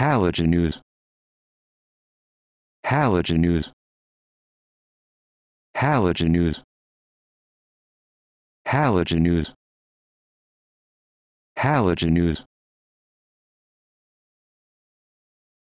news. Halogen news. Halogen news.